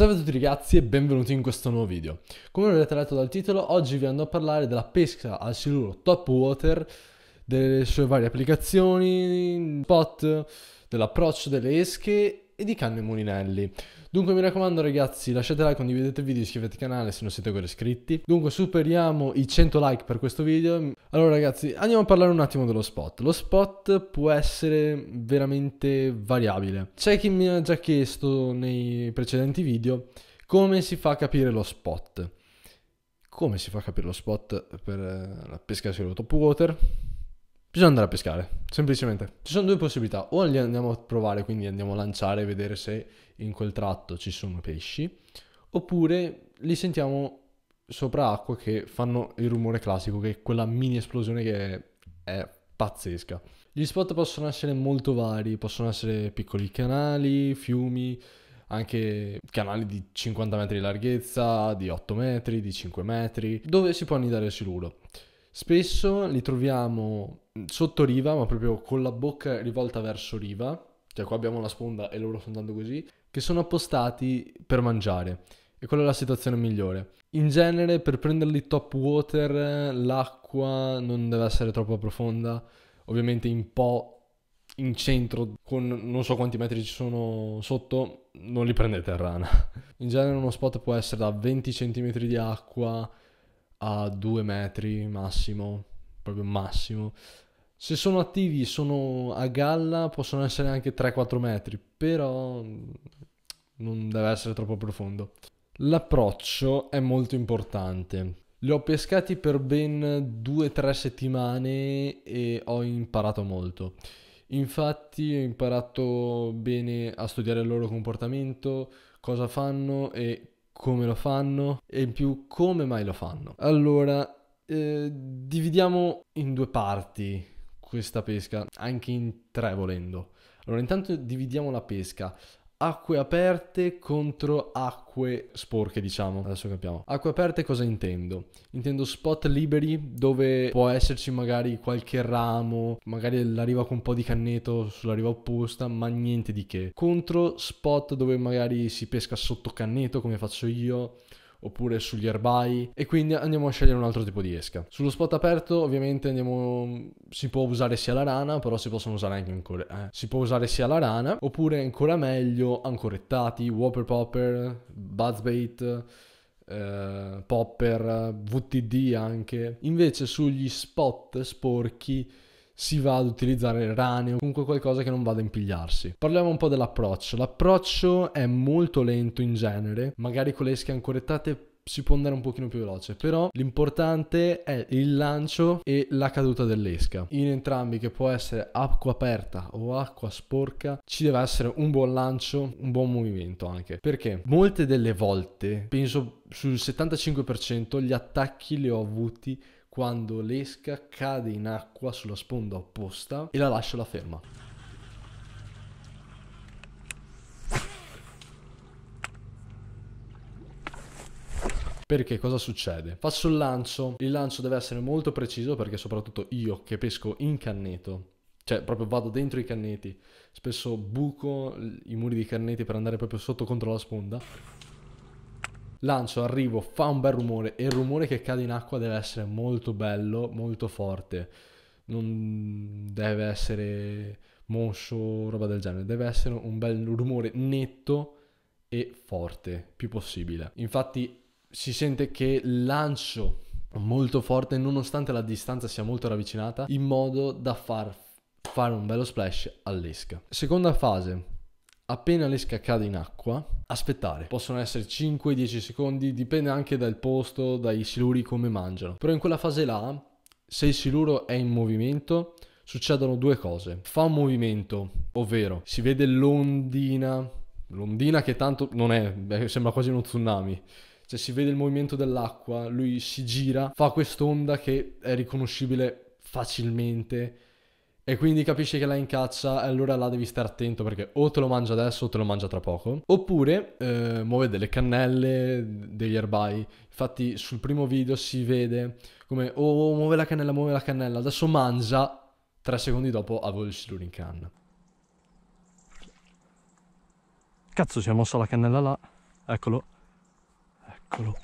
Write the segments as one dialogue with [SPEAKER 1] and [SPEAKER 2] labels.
[SPEAKER 1] Salve a tutti ragazzi e benvenuti in questo nuovo video. Come avete letto dal titolo, oggi vi andrò a parlare della pesca al siluro top water, delle sue varie applicazioni, pot, dell'approccio delle esche e di Canne Mulinelli. Dunque mi raccomando ragazzi lasciate like, condividete il video, iscrivetevi al canale se non siete ancora iscritti. Dunque superiamo i 100 like per questo video. Allora ragazzi andiamo a parlare un attimo dello spot. Lo spot può essere veramente variabile. C'è chi mi ha già chiesto nei precedenti video come si fa a capire lo spot. Come si fa a capire lo spot per eh, la pesca water? Bisogna andare a pescare, semplicemente. Ci sono due possibilità, o li andiamo a provare, quindi andiamo a lanciare e vedere se in quel tratto ci sono pesci, oppure li sentiamo sopra acqua che fanno il rumore classico, che è quella mini esplosione che è, è pazzesca. Gli spot possono essere molto vari, possono essere piccoli canali, fiumi, anche canali di 50 metri di larghezza, di 8 metri, di 5 metri, dove si può annidare il siluro. Spesso li troviamo sotto riva, ma proprio con la bocca rivolta verso riva, cioè qua abbiamo la sponda e loro sono andando così, che sono appostati per mangiare. E quella è la situazione migliore. In genere per prenderli top water l'acqua non deve essere troppo profonda, ovviamente un po' in centro con non so quanti metri ci sono sotto, non li prendete a rana. In genere uno spot può essere da 20 cm di acqua a due metri massimo, proprio massimo. Se sono attivi, sono a galla, possono essere anche 3-4 metri, però non deve essere troppo profondo. L'approccio è molto importante. Li ho pescati per ben 2-3 settimane e ho imparato molto. Infatti ho imparato bene a studiare il loro comportamento, cosa fanno e come lo fanno e in più come mai lo fanno. Allora, eh, dividiamo in due parti questa pesca, anche in tre volendo. Allora, intanto dividiamo la pesca acque aperte contro acque sporche, diciamo. Adesso capiamo. Acque aperte cosa intendo? Intendo spot liberi dove può esserci magari qualche ramo, magari la riva con un po' di canneto sulla riva opposta, ma niente di che. Contro spot dove magari si pesca sotto canneto, come faccio io, oppure sugli erbai e quindi andiamo a scegliere un altro tipo di esca. Sullo spot aperto ovviamente andiamo, si può usare sia la rana però si possono usare anche ancora, eh. si può usare sia la rana oppure ancora meglio ancorettati, whopper popper, buzzbait, eh, popper, eh, VTD anche. Invece sugli spot sporchi si va ad utilizzare rane o comunque qualcosa che non vada a impigliarsi. Parliamo un po' dell'approccio. L'approccio è molto lento in genere, magari con le esche ancora ancorettate si può andare un pochino più veloce, però l'importante è il lancio e la caduta dell'esca. In entrambi, che può essere acqua aperta o acqua sporca, ci deve essere un buon lancio, un buon movimento anche. Perché molte delle volte, penso sul 75%, gli attacchi li ho avuti quando l'esca cade in acqua sulla sponda opposta e la lascia la ferma. Perché cosa succede? Faccio il lancio, il lancio deve essere molto preciso perché soprattutto io che pesco in canneto cioè proprio vado dentro i canneti, spesso buco i muri di canneti per andare proprio sotto contro la sponda lancio, arrivo, fa un bel rumore e il rumore che cade in acqua deve essere molto bello, molto forte, non deve essere moscio, roba del genere, deve essere un bel rumore netto e forte, più possibile. Infatti si sente che lancio molto forte nonostante la distanza sia molto ravvicinata in modo da far fare un bello splash all'esca. Seconda fase, appena l'esca cade in acqua, aspettare. Possono essere 5-10 secondi, dipende anche dal posto, dai siluri come mangiano. Però in quella fase là, se il siluro è in movimento, succedono due cose. Fa un movimento, ovvero si vede l'ondina, l'ondina che tanto non è, sembra quasi uno tsunami. Cioè si vede il movimento dell'acqua, lui si gira, fa quest'onda che è riconoscibile facilmente e quindi capisci che la incaccia e allora là devi stare attento perché o te lo mangia adesso o te lo mangia tra poco. Oppure eh, muove delle cannelle, degli erbai. Infatti sul primo video si vede come oh, oh, oh muove la cannella, muove la cannella, adesso mangia, tre secondi dopo avevo il shuriken. Cazzo si è mossa la cannella là, eccolo, eccolo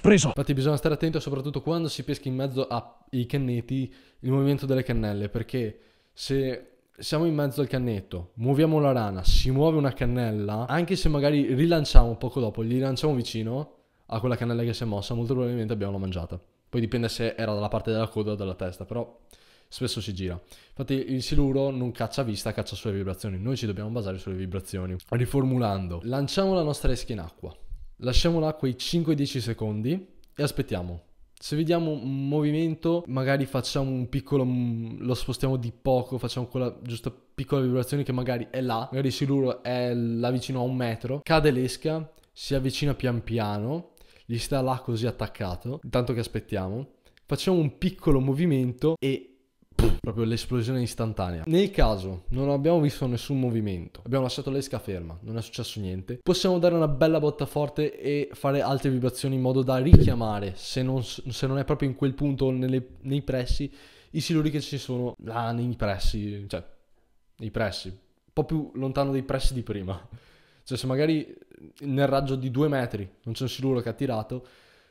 [SPEAKER 1] preso. Infatti bisogna stare attenti soprattutto quando si pesca in mezzo ai canneti il movimento delle cannelle, perché se siamo in mezzo al cannetto, muoviamo la rana, si muove una cannella, anche se magari rilanciamo poco dopo, gli lanciamo vicino a quella cannella che si è mossa, molto probabilmente abbiamo la mangiata. Poi dipende se era dalla parte della coda o dalla testa, però spesso si gira. Infatti il siluro non caccia vista, caccia sulle vibrazioni. Noi ci dobbiamo basare sulle vibrazioni. Riformulando, lanciamo la nostra esca in acqua. Lasciamo là quei 5-10 secondi e aspettiamo. Se vediamo un movimento, magari facciamo un piccolo, mm, lo spostiamo di poco, facciamo quella giusta piccola vibrazione che magari è là, magari sicuro è là vicino a un metro, cade l'esca, si avvicina pian piano, gli sta là così attaccato, intanto che aspettiamo, facciamo un piccolo movimento e proprio l'esplosione istantanea. Nel caso non abbiamo visto nessun movimento, abbiamo lasciato l'esca ferma, non è successo niente, possiamo dare una bella botta forte e fare altre vibrazioni in modo da richiamare, se non, se non è proprio in quel punto nelle, nei pressi, i siluri che ci sono là nei pressi, cioè nei pressi, un po' più lontano dei pressi di prima. Cioè se magari nel raggio di due metri non c'è un siluro che ha tirato,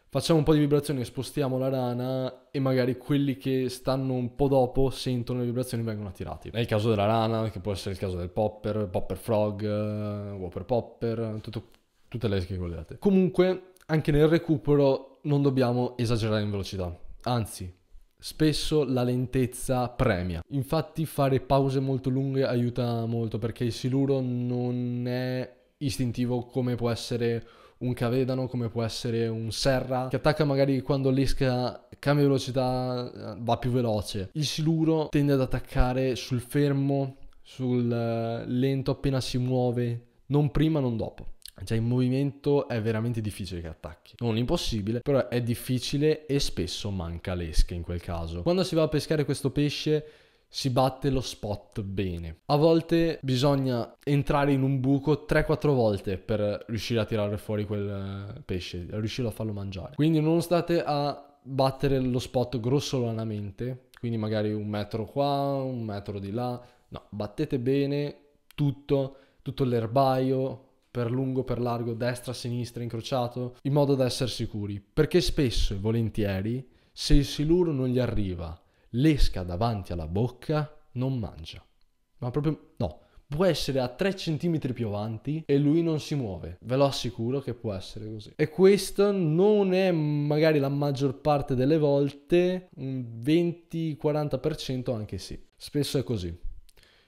[SPEAKER 1] facciamo un po' di vibrazioni, spostiamo la rana e magari quelli che stanno un po' dopo sentono le vibrazioni e vengono attirati. Nel caso della rana, che può essere il caso del popper, popper frog, eh, whopper popper, tutto, tutte le che volete. Comunque, anche nel recupero non dobbiamo esagerare in velocità, anzi, spesso la lentezza premia. Infatti fare pause molto lunghe aiuta molto perché il siluro non è istintivo come può essere un Cavedano come può essere un Serra che attacca magari quando l'esca cambia velocità eh, va più veloce. Il Siluro tende ad attaccare sul fermo, sul eh, lento appena si muove, non prima non dopo. Cioè in movimento è veramente difficile che attacchi. Non impossibile, però è difficile e spesso manca l'esca in quel caso. Quando si va a pescare questo pesce si batte lo spot bene. A volte bisogna entrare in un buco 3-4 volte per riuscire a tirare fuori quel eh, pesce, riuscire a farlo mangiare. Quindi non state a battere lo spot grossolanamente, quindi magari un metro qua, un metro di là, no, battete bene tutto, tutto l'erbaio, per lungo, per largo, destra, sinistra, incrociato, in modo da essere sicuri. Perché spesso e volentieri, se il siluro non gli arriva l'esca davanti alla bocca non mangia. Ma proprio no. Può essere a 3 cm più avanti e lui non si muove. Ve lo assicuro che può essere così. E questo non è magari la maggior parte delle volte, un 20-40% anche sì. Spesso è così.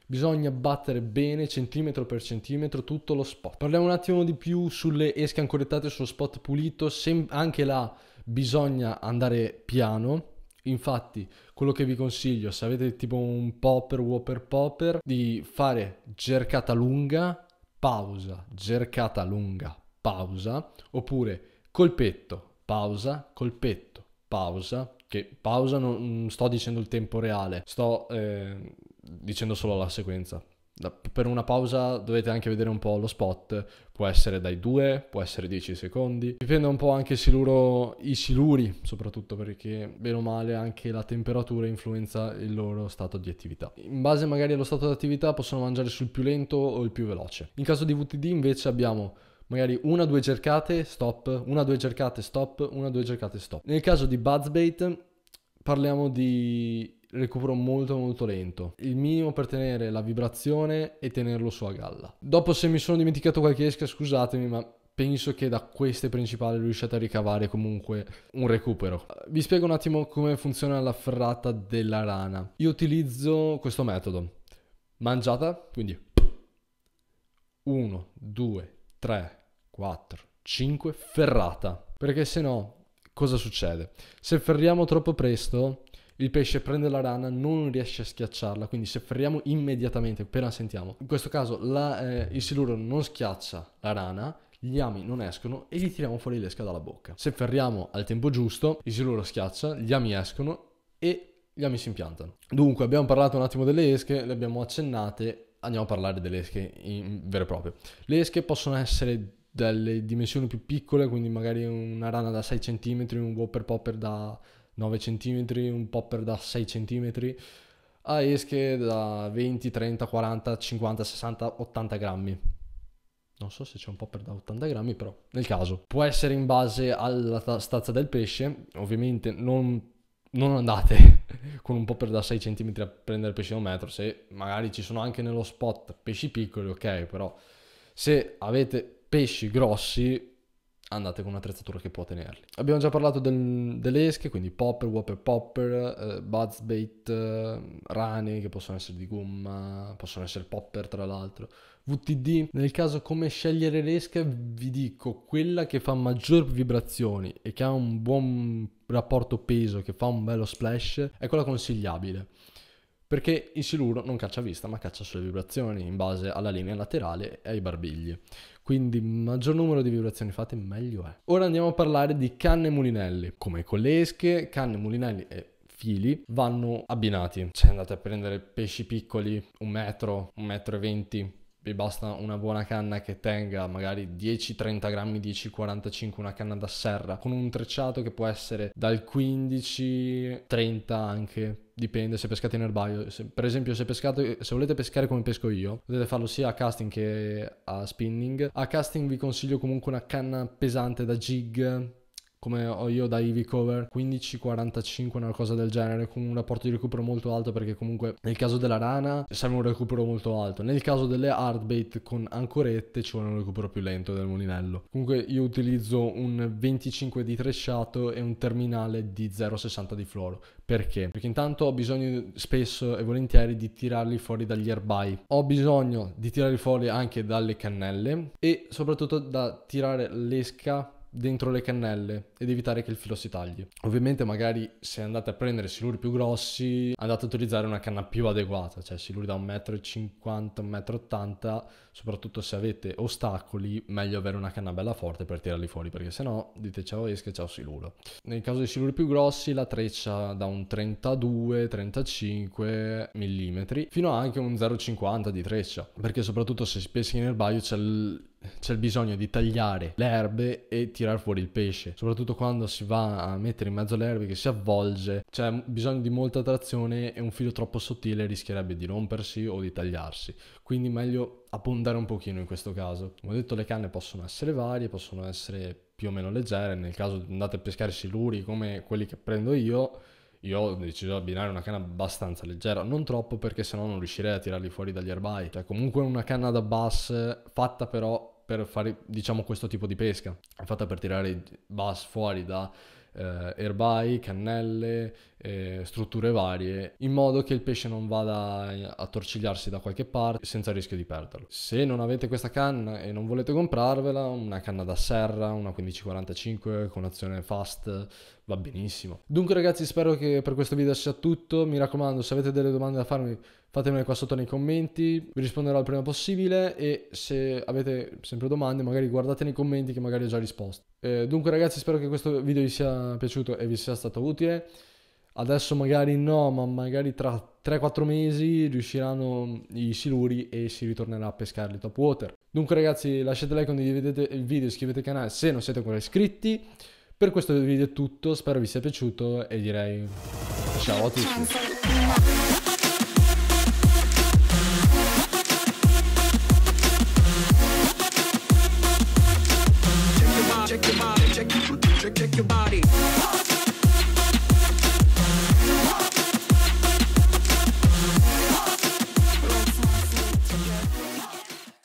[SPEAKER 1] Bisogna battere bene centimetro per centimetro tutto lo spot. Parliamo un attimo di più sulle esche ancorettate sullo spot pulito, Sem- anche là bisogna andare piano Infatti, quello che vi consiglio, se avete tipo un popper, whopper popper, di fare cercata lunga, pausa, cercata lunga, pausa, oppure colpetto, pausa, colpetto, pausa, che pausa non, sto dicendo il tempo reale, sto eh, dicendo solo la sequenza per una pausa dovete anche vedere un po' lo spot, può essere dai 2, può essere 10 secondi, dipende un po' anche siluro, i siluri soprattutto perché bene o male anche la temperatura influenza il loro stato di attività. In base magari allo stato di attività possono mangiare sul più lento o il più veloce. In caso di VTD invece abbiamo magari una o due cercate, stop, una o due cercate, stop, una o due cercate, stop. Nel caso di Buzzbait parliamo di recupero molto molto lento. Il minimo per tenere la vibrazione e tenerlo su a galla. Dopo se mi sono dimenticato qualche esca scusatemi ma penso che da queste principali riusciate a ricavare comunque un recupero. Vi spiego un attimo come funziona la ferrata della rana. Io utilizzo questo metodo. Mangiata, quindi 1, 2, 3, 4, 5, ferrata. Perché se no, cosa succede? Se ferriamo troppo presto, il pesce prende la rana, non riesce a schiacciarla, quindi se ferriamo immediatamente, appena sentiamo, in questo caso la, eh, il siluro non schiaccia la rana, gli ami non escono e gli tiriamo fuori l'esca dalla bocca. Se ferriamo al tempo giusto, il siluro schiaccia, gli ami escono e gli ami si impiantano. Dunque, abbiamo parlato un attimo delle esche, le abbiamo accennate, andiamo a parlare delle esche in vero e proprio. Le esche possono essere delle dimensioni più piccole, quindi magari una rana da 6 cm, un whopper popper da 9 cm, un popper da 6 cm, a esche da 20, 30, 40, 50, 60, 80 grammi. Non so se c'è un popper da 80 grammi, però nel caso. Può essere in base alla stazza del pesce, ovviamente non, non andate con un popper da 6 cm a prendere pesce da un metro, se magari ci sono anche nello spot pesci piccoli, ok, però se avete pesci grossi andate con un'attrezzatura che può tenerli. Abbiamo già parlato del, delle esche, quindi popper, whopper popper, eh, bait, eh, rane che possono essere di gomma, possono essere popper tra l'altro. VTD, nel caso come scegliere l'esca vi dico quella che fa maggior vibrazioni e che ha un buon rapporto peso, che fa un bello splash, è quella consigliabile perché il siluro non caccia a vista ma caccia sulle vibrazioni in base alla linea laterale e ai barbigli. Quindi maggior numero di vibrazioni fatte meglio è. Ora andiamo a parlare di canne e mulinelli. Come con le esche, canne, mulinelli e fili vanno abbinati. Cioè andate a prendere pesci piccoli, un metro, un metro e venti, vi basta una buona canna che tenga magari 10-30 grammi, 10-45, una canna da serra, con un trecciato che può essere dal 15-30 anche dipende se pescate in erbario. Se, per esempio, se, pescate, se volete pescare come pesco io, potete farlo sia a casting che a spinning. A casting vi consiglio comunque una canna pesante da jig come ho io da EV Cover 15-45 una cosa del genere con un rapporto di recupero molto alto perché comunque nel caso della rana serve un recupero molto alto nel caso delle hardbait con ancorette ci vuole un recupero più lento del mulinello comunque io utilizzo un 25 di tresciato e un terminale di 0,60 di floro. perché? Perché intanto ho bisogno spesso e volentieri di tirarli fuori dagli erbai ho bisogno di tirarli fuori anche dalle cannelle e soprattutto da tirare l'esca dentro le cannelle ed evitare che il filo si tagli. Ovviamente magari se andate a prendere siluri più grossi andate a utilizzare una canna più adeguata, cioè siluri da 1,50 m, 1,80 m, soprattutto se avete ostacoli meglio avere una canna bella forte per tirarli fuori perché se no dite ciao esca ciao siluro. Nel caso dei siluri più grossi la treccia da un 32-35 mm fino anche un 0,50 di treccia perché soprattutto se si pesca in erbaio c'è il c'è il bisogno di tagliare le erbe e tirar fuori il pesce, soprattutto quando si va a mettere in mezzo alle erbe che si avvolge, c'è bisogno di molta trazione e un filo troppo sottile rischierebbe di rompersi o di tagliarsi, quindi meglio abbondare un pochino in questo caso. Come ho detto le canne possono essere varie, possono essere più o meno leggere, nel caso andate a pescare siluri come quelli che prendo io, io ho deciso di abbinare una canna abbastanza leggera, non troppo perché sennò non riuscirei a tirarli fuori dagli erbai. Cioè comunque una canna da bass fatta però per fare diciamo questo tipo di pesca. È fatta per tirare bass fuori da eh, erbai, cannelle, eh, strutture varie, in modo che il pesce non vada a torcigliarsi da qualche parte senza rischio di perderlo. Se non avete questa canna e non volete comprarvela, una canna da serra, una 1545 con azione fast va benissimo. Dunque ragazzi spero che per questo video sia tutto, mi raccomando se avete delle domande da farmi fatemele qua sotto nei commenti, vi risponderò il prima possibile e se avete sempre domande magari guardate nei commenti che magari ho già risposto. Eh, dunque ragazzi spero che questo video vi sia piaciuto e vi sia stato utile. Adesso magari no, ma magari tra 3-4 mesi riusciranno i siluri e si ritornerà a pescare le top water. Dunque ragazzi lasciate like, condividete il video, iscrivetevi al canale se non siete ancora iscritti. Per questo video è tutto, spero vi sia piaciuto e direi ciao a tutti. check your body.